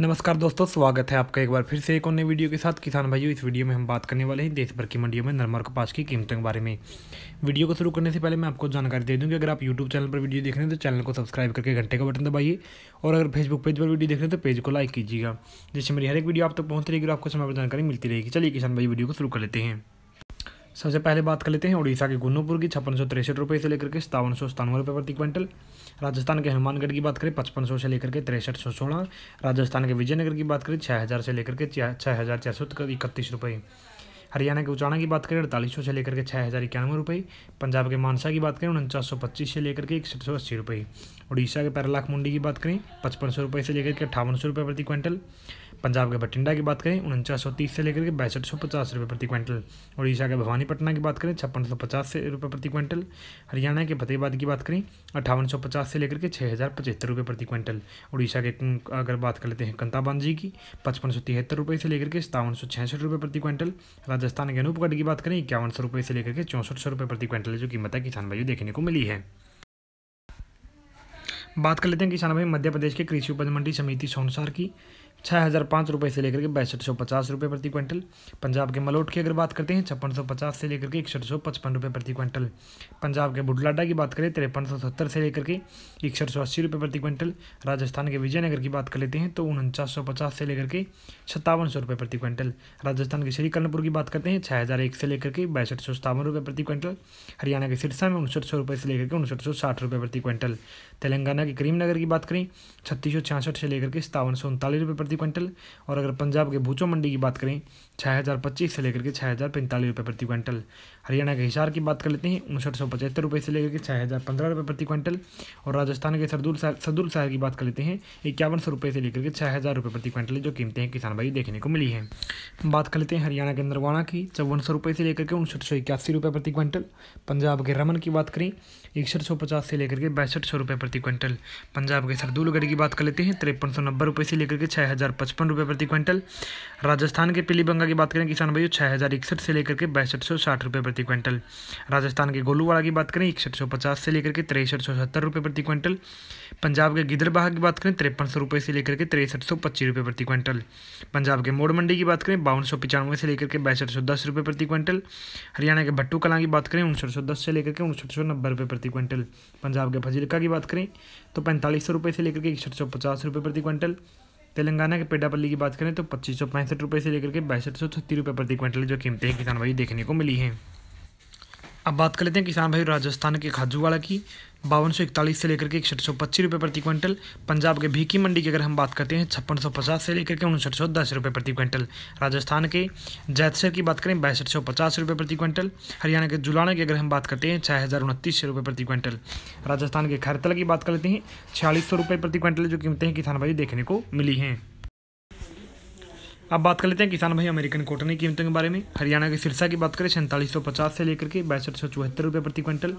नमस्कार दोस्तों स्वागत है आपका एक बार फिर से एक और नई वीडियो के साथ किसान भाइयों इस वीडियो में हम बात करने वाले हैं देश भर की मंडियों में नरमर कपास की कीमतों के बारे में वीडियो को शुरू करने से पहले मैं आपको जानकारी दे दूं कि अगर आप यूट्यूब चैनल पर वीडियो देख रहे हैं तो चैनल को सब्सक्राइब करके घंटे का बटन दबाइए और अगर फेसबुक पेज पर वीडियो देख रहे हैं तो पेज को लाइक कीजिएगा जिससे मेरी हर एक वीडियो आप तक पहुँच रहेगी और आपको समय पर जानकारी मिलती रहेगी चलिए किसान भाई वीडियो को शुरू कर लेते हैं सबसे पहले बात कर लेते हैं उड़ीसा के गुन्नूपुर की छप्पन सौ तिरसठ रुपये से लेकर के सतावन सौ सतानवे रुपये प्रति क्विंटल राजस्थान के हनुमानगढ़ की बात करें पचपन सौ से लेकर के तिरसठ सौ सोलह राजस्थान के विजयनगर की बात करें छः हज़ार से लेकर के छः हज़ार चार सौ इकतीस रुपये हरियाणा के उचाणा की बात करें अड़तालीस सौ से लेकर के छः हज़ार इक्यानवे रुपये पंजाब के मानसा की बात करें उनचास सौ पच्चीस से लेकर के इकसठ सौ अस्सी रुपये उड़ीसा के पैरलाख मुंडी की बात करें पचपन सौ रुपये से लेकर के अठावन सौ रुपये प्रति क्विंटल पंजाब के बठिंडा की बात करें उनचास सौ तीस से लेकर के बैसठ सौ पचास रुपये प्रति क्विंटल उड़ीसा के भवानीपटना की बात करें छप्पन सौ पचास रुपये प्रति क्विंटल हरियाणा के फतेहबाद की बात करें अट्ठावन सौ पचास से लेकर के छः हज़ार पचहत्तर रुपये प्रति क्विंटल उड़ीसा के अगर बात कर लेते हैं कंताबान जी की पचपन सौ तिहत्तर रुपये से लेकर के सतावन सौ छियासठ रुपये प्रति क्विंटल राजस्थान के अनूपगढ़ की बात करें इक्यावन सौ रुपये से लेकर के चौंसठ सौ रुपये प्रति क्विंटल जो कीमत है किसान भाइयों देखने को मिली है बात कर लेते हैं किसान भाई मध्य प्रदेश के कृषि उपज मंडी समिति सोनसार की छः हज़ार पाँच रुपये से लेकर के बैसठ सौ पचास रुपये प्रति क्विंटल पंजाब के मलोट की अगर बात करते हैं छप्पन सौ पचास से लेकर के इकसठ सौ पचपन रुपये प्रति क्विंटल पंजाब के बुडलाडा की बात करें तिरपन सौ सत्तर से लेकर के इकसठ सौ अस्सी रुपये प्रति क्विंटल राजस्थान के विजयनगर की बात कर लेते हैं तो उनचास सौ पचास से लेकर के सत्तावन सौ रुपये प्रति क्विंटल राजस्थान के श्री कर्णपुर की बात करते हैं छः हज़ार एक से लेकर के बैसठ सौ सत्तावन रुपये प्रति क्विंटल हरियाणा के सिरसा में उनसठ सौ रुपये से लेकर के उनसठ सौ साठ रुपये प्रति क्विंटल तेलंगाना के करीमनगर की बात करें छत्तीस सौ छियासठ से लेकर के सत्तावन सौ उनतालीस रुपये प्रति प्रति क्विंटल और अगर पंजाब के भूचो मंडी की बात करें छः से लेकर के छः हज़ार प्रति क्विंटल हरियाणा के हिसार की बात कर लेते हैं उनसठ सौ से लेकर के छः हज़ार प्रति क्विंटल और राजस्थान के सरदुल सरदुल शहर की बात कर लेते हैं इक्यावन सौ से लेकर के छः हज़ार प्रति क्विंटल जो कीमतें हैं किसान भाई देखने को मिली है बात कर लेते हैं हरियाणा के नरवाणा की चौवन सौ से लेकर के उनसठ सौ प्रति क्विंटल पंजाब के रमन की बात करें इकसठ से लेकर के बैसठ प्रति क्विंटल पंजाब के सरदुलगढ़ की बात कर लेते हैं तिरपन से लेकर के छः हज़ार पचपन रुपये प्रति क्विंटल राजस्थान के पीलीबंगा की बात करें किसान भाइयों छः हज़ार इकसठ से लेकर के बैसठ सौ साठ रुपये प्रति क्विंटल राजस्थान के गोलूवाड़ा की बात करें इकसठ सौ पचास से लेकर के तिरसठ सौ सत्तर रुपये प्रति क्विंटल पंजाब के गिदरबाहा की बात करें तिरपन सौ रुपये से लेकर के तिरसठ सौ पच्चीस रुपये प्रति क्विंटल पंजाब के मोड़ मंडी की बात करें बावन सौ पचानवे से लेकर के बैसठ सौ दस रुपये प्रति क्विंटल हरियाणा के भट्टू कला की बात करें उनसठ सौ दस से लेकर के उनसठ सौ नब्बे रुपये प्रति क्विंटल पंजाब के फजिलका की बात करें तो पैंतालीस सौ रुपये से लेकर के इकसठ सौ पचास रुपये प्रति क्विंटल तेलंगाना के पेडापल्ली की बात करें तो पच्चीस सौ पैंसठ रुपये से लेकर के बैसठ सौ छत्तीस रुपये प्रति क्विंटल जो कीमतें किसान भाई देखने को मिली हैं अब बात कर लेते हैं किसान भाई राजस्थान के खाजूवाड़ा की बावन सौ इकतालीस से लेकर के इकसठ सौ पच्चीस रुपये प्रति क्विंटल पंजाब के भीकी मंडी की अगर हम बात करते हैं छप्पन सौ पचास से लेकर के उनसठ सौ दस रुपये प्रति क्विंटल राजस्थान के जैतसर की बात करें बासठ सौ पचास रुपये प्रति क्विंटल हरियाणा के जुलाना की अगर हम बात करते हैं छः हज़ार उनतीस रुपये प्रति क्विंटल राजस्थान के खैरतल की बात कर लेते हैं छियालीस सौ रुपये प्रति क्विंटल जो कीमतें हैं किसान भाई देखने को मिली हैं अब बात कर लेते हैं किसान भाई अमेरिकन कॉटन की कीमतों के बारे में हरियाणा के सिरसा की बात करें सैंतालीस सौ पचास से लेकर के बैसठ सौ चौहत्तर रुपये प्रति क्विंटल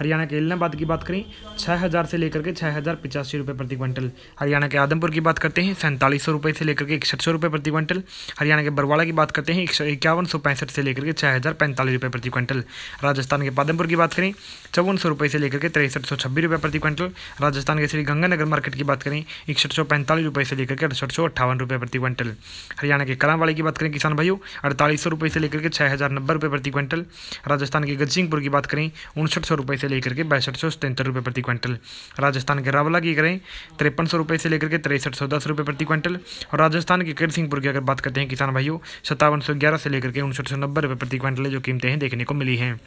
हरियाणा के इलाहाबाद की बात करें छः हज़ार से लेकर के छः हज़ार पिचासी रुपये प्रति क्विंटल हरियाणा के आदमपुर की बात करते हैं सैंतालीस सौ रुपये से लेकर के इकसठ सौ रुपये प्रति क्विंटल हरियाणा के बरवाड़ा की बात करते हैं इक्यावन सौ पैंसठ से लेकर के छः हज़ार पैंतालीस रुपये प्रति क्विंटल राजस्थान के पादमपुर की बात करें चौवन सौ रुपये से लेकर के तिरसठ सौ छब्बीस रुपये प्रति क्विंटल राजस्थान के श्री गंगानगर मार्केट की बात करें इकसठ सौ पैंतालीस रुपये से लेकर के अड़सठ सौ अट्ठावन रुपये प्रति क्विंटल हरियाणा के करामवाड़ी की बात करें किसान भाइयों अड़तालीस सौ रुपये से लेकर के छः हज़ार नब्बे रुपये प्रति क्विंटल राजस्थान के गजसिंहपुर की बात करें उनसठ सौ रुपये से लेकर के बासठ सौ सतहत्तर रुपये प्रति क्विंटल राजस्थान के रावला की करें तिरपन सौ रुपये से लेकर के तिरसठ सौ दस रुपये प्रति क्विंटल और राजस्थान के किर सिंहपुर की अगर बात करते हैं किसान भाइयों सत्तावन सौ ग्यारह से लेकर के उनसठ सौ नब्बे रुपये प्रति क्विंटल जो कीमतें हैं देखने को मिली हैं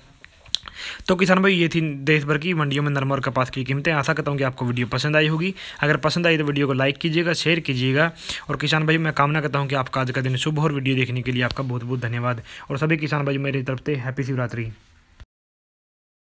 तो किसान भाई ये थी देश भर की मंडियों में नरमा और कपास की कीमतें आशा करता हूँ कि आपको वीडियो पसंद आई होगी अगर पसंद आई तो वीडियो को लाइक कीजिएगा शेयर कीजिएगा और किसान भाई मैं कामना करता हूँ कि आपका आज का दिन शुभ और वीडियो देखने के लिए आपका बहुत बहुत धन्यवाद और सभी किसान भाई मेरी तरफ से हैप्पी शिवरात्रि